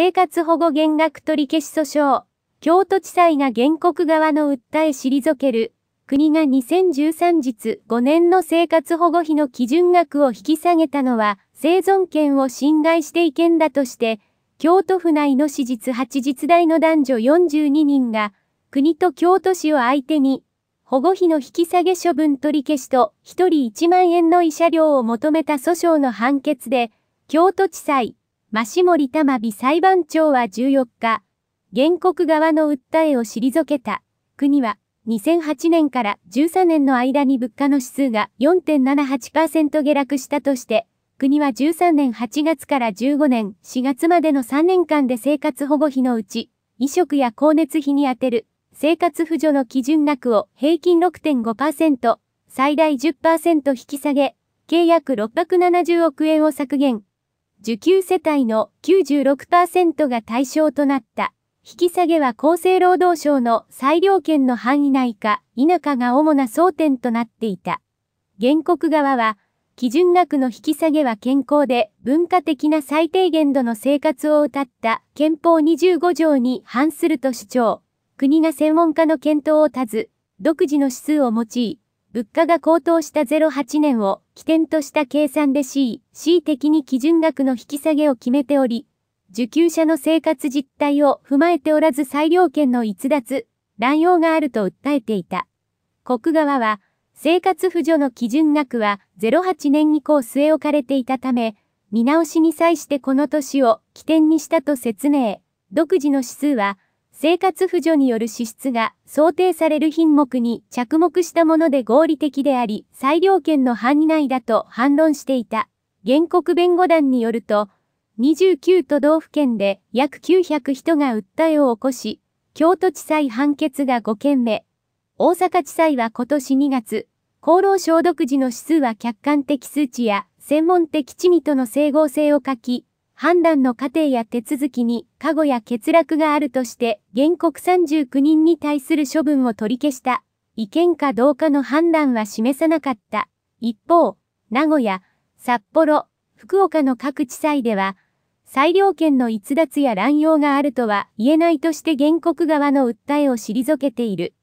生活保護減額取り消し訴訟、京都地裁が原告側の訴え退ける、国が2013日5年の生活保護費の基準額を引き下げたのは、生存権を侵害してけんだとして、京都府内の私実8実大の男女42人が、国と京都市を相手に、保護費の引き下げ処分取り消しと、1人1万円の慰謝料を求めた訴訟の判決で、京都地裁、増森マ美裁判長は14日、原告側の訴えを退けた。国は、2008年から13年の間に物価の指数が4.78%下落したとして、国は13年8月から15年4月までの3年間で生活保護費のうち、衣食や光熱費に充てる生活扶助の基準額を平均6.5%、最大10%引き下げ、契約670億円を削減。受給世帯の96%が対象となった。引き下げは厚生労働省の裁量権の範囲内か否かが主な争点となっていた。原告側は、基準額の引き下げは健康で文化的な最低限度の生活を謳った憲法25条に反すると主張。国が専門家の検討をたず、独自の指数を用い、物価が高騰した08年を起点とした計算で C、C 的に基準額の引き下げを決めており、受給者の生活実態を踏まえておらず裁量権の逸脱、乱用があると訴えていた。国側は、生活扶助の基準額は08年以降据え置かれていたため、見直しに際してこの年を起点にしたと説明。独自の指数は、生活扶助による支出が想定される品目に着目したもので合理的であり、裁量権の範囲内だと反論していた。原告弁護団によると、29都道府県で約900人が訴えを起こし、京都地裁判決が5件目。大阪地裁は今年2月、厚労省独自の指数は客観的数値や専門的地味との整合性を欠き、判断の過程や手続きに過誤や欠落があるとして、原告39人に対する処分を取り消した。意見かどうかの判断は示さなかった。一方、名古屋、札幌、福岡の各地裁では、裁量権の逸脱や乱用があるとは言えないとして原告側の訴えを退けている。